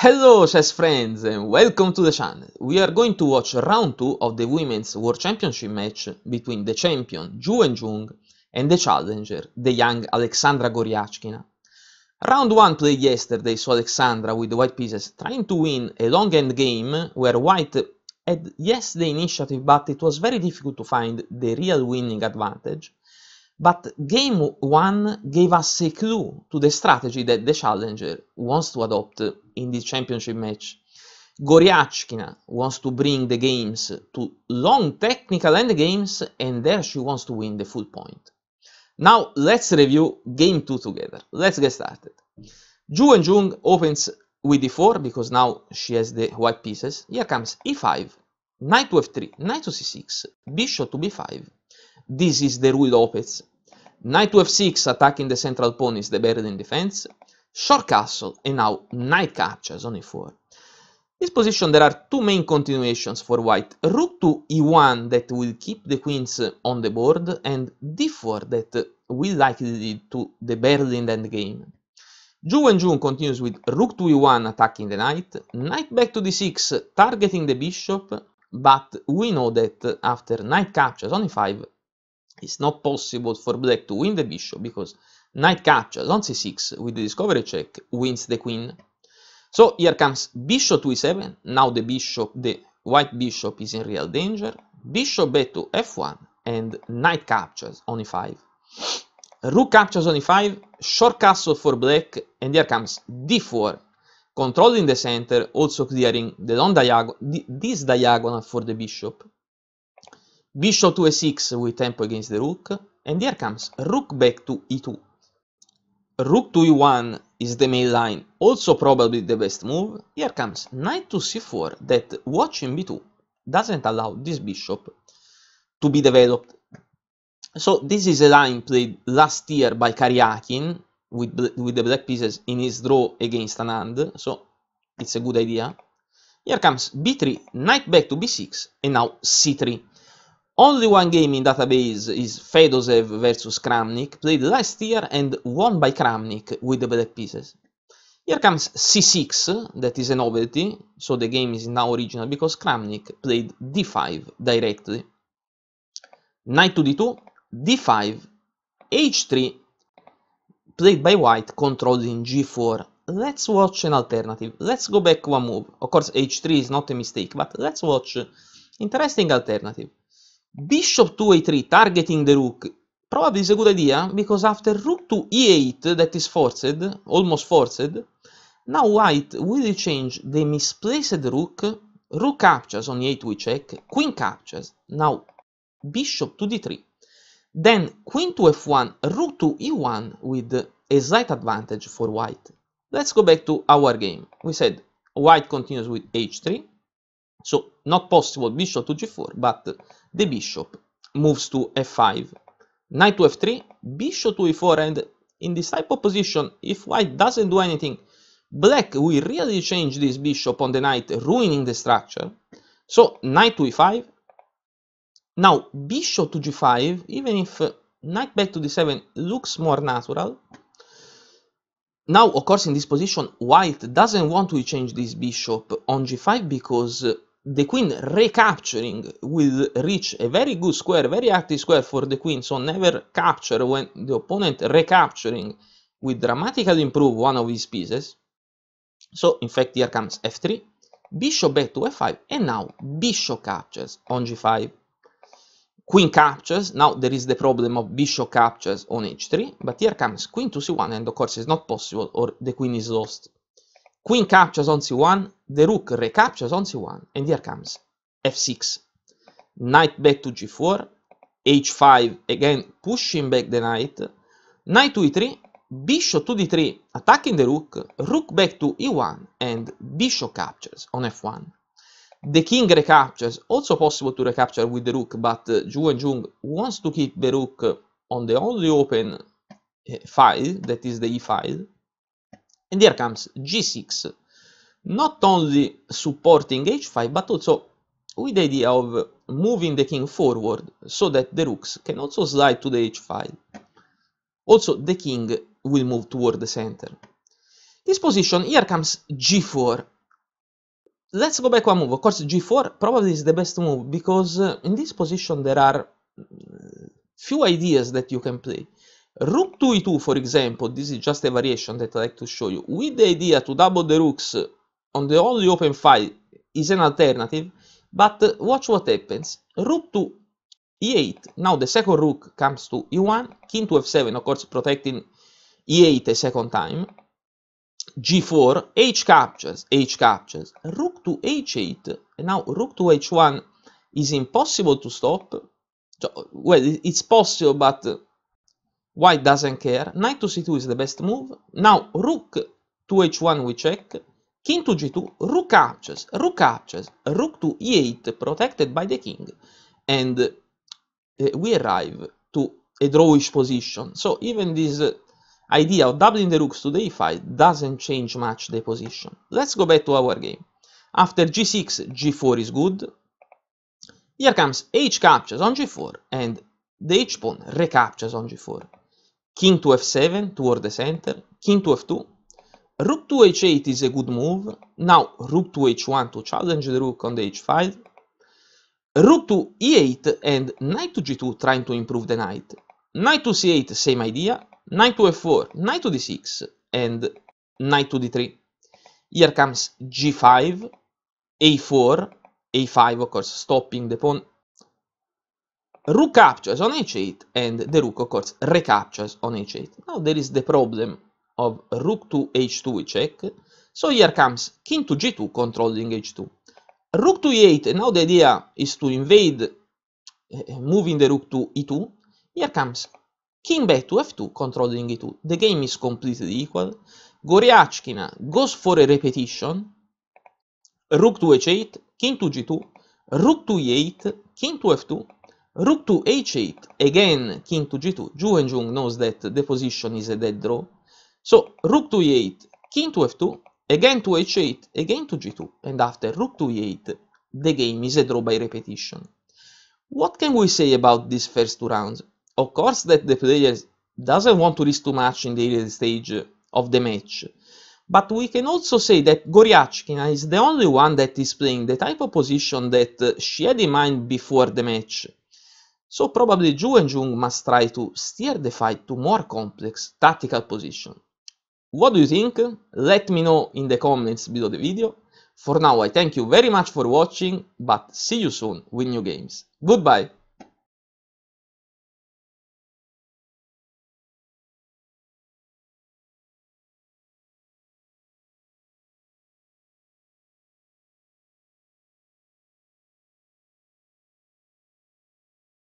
Hello chess friends and welcome to the channel. We are going to watch round 2 of the Women's World Championship match between the champion Ju Jung and the challenger, the young Alexandra Goryachkina. Round 1 played yesterday saw Alexandra with the white pieces trying to win a long end game where white had yes the initiative but it was very difficult to find the real winning advantage but game 1 gave us a clue to the strategy that the challenger wants to adopt in this championship match. Goryachkina wants to bring the games to long technical end games and there she wants to win the full point. Now let's review game 2 together. Let's get started. Ju and Jung opens with d4 because now she has the white pieces. Here comes e5, knight to f3, knight to c6, bishop to b5. This is the Rui Lopez knight to f6 attacking the central pawn is the better in defense, short castle, and now knight captures on e4. This position there are two main continuations for white, rook to e1 that will keep the queens on the board and d4 that will likely lead to the Berlin endgame. Zhu and Jun continues with rook to e1 attacking the knight, knight back to d6 targeting the bishop, but we know that after knight captures on e5 it's not possible for black to win the bishop because knight captures on c6 with the discovery check wins the queen. So here comes bishop to e7, now the bishop, the white bishop is in real danger, bishop b to f1 and knight captures on e5. Rook captures on e5, short castle for black and here comes d4, controlling the center, also clearing the long diagonal, this diagonal for the bishop. Bishop to a6 with tempo against the rook, and here comes rook back to e2. Rook to e1 is the main line, also probably the best move. Here comes knight to c4 that watching b2 doesn't allow this bishop to be developed. So this is a line played last year by Karyakin with, with the black pieces in his draw against Anand, so it's a good idea. Here comes b3, knight back to b6, and now c3. Only one game in database is Fedosev versus Kramnik, played last year and won by Kramnik with the black pieces. Here comes c6, that is a novelty, so the game is now original because Kramnik played d5 directly. Knight to d2, d5, h3, played by white, controlling g4. Let's watch an alternative. Let's go back one move. Of course, h3 is not a mistake, but let's watch interesting alternative bishop to a3 targeting the rook probably is a good idea because after rook to e8 that is forced almost forced now white will change the misplaced rook rook captures on e8 we check queen captures now bishop to d3 then queen to f1 rook to e1 with a slight advantage for white let's go back to our game we said white continues with h3 so not possible bishop to g4, but the bishop moves to f5, knight to f3, bishop to e4, and in this type of position, if white doesn't do anything, black will really change this bishop on the knight, ruining the structure. So knight to e5. Now bishop to g5, even if uh, knight back to d7 looks more natural. Now, of course, in this position, white doesn't want to change this bishop on g5 because uh, the queen recapturing will reach a very good square, very active square for the queen, so never capture when the opponent recapturing will dramatically improve one of his pieces. So in fact here comes f3, bishop back to f5, and now bishop captures on g5. Queen captures, now there is the problem of bishop captures on h3, but here comes queen to c1 and of course it's not possible or the queen is lost Queen captures on c1, the rook recaptures on c1, and here comes f6. Knight back to g4, h5, again pushing back the knight, knight to e3, bishop to d3, attacking the rook, rook back to e1, and bishop captures on f1. The king recaptures, also possible to recapture with the rook, but uh, Zhu and Jung wants to keep the rook on the only open uh, file, that is the e file. And here comes g6, not only supporting h5, but also with the idea of moving the king forward so that the rooks can also slide to the h file. Also, the king will move toward the center. This position, here comes g4. Let's go back one move. Of course, g4 probably is the best move because uh, in this position there are mm, few ideas that you can play. Rook 2 e2, for example, this is just a variation that I like to show you, with the idea to double the rooks on the only open file is an alternative, but watch what happens. Rook to e8, now the second rook comes to e1, king to f7, of course protecting e8 a second time, g4, h captures, h captures, rook to h8, and now rook to h1 is impossible to stop, well, it's possible, but White doesn't care. Knight to c2 is the best move. Now rook to h1 we check. King to g2, rook captures, rook captures, rook to e8 protected by the king. And uh, we arrive to a drawish position. So even this uh, idea of doubling the rooks to the e5 doesn't change much the position. Let's go back to our game. After g6, g4 is good. Here comes h captures on g4 and the h pawn recaptures on g4. King to f7 toward the center, king to f2. Rook to h8 is a good move. Now rook to h1 to challenge the rook on the h5. Rook to e8 and knight to g2 trying to improve the knight. Knight to c8, same idea. Knight to f4, knight to d6 and knight to d3. Here comes g5, a4, a5 of course stopping the pawn Rook captures on h8 and the rook of course recaptures on h8. Now there is the problem of rook to h2 check. So here comes king to g2 controlling h2. Rook to e8 and now the idea is to invade uh, moving the rook to e2. Here comes king back to f2 controlling e2. The game is completely equal. Goryachkina goes for a repetition. Rook to h8, king to g2, rook to e8, king to f2, Rook to h8, again king to g2. Zhu and knows that the position is a dead draw. So rook to e8, king to f2, again to h8, again to g2. And after rook to e8, the game is a draw by repetition. What can we say about these first two rounds? Of course that the player doesn't want to risk too much in the early stage of the match. But we can also say that Goryachkina is the only one that is playing the type of position that she had in mind before the match. So probably Zhu and Jung must try to steer the fight to more complex tactical position. What do you think? Let me know in the comments below the video. For now I thank you very much for watching, but see you soon with new games. Goodbye!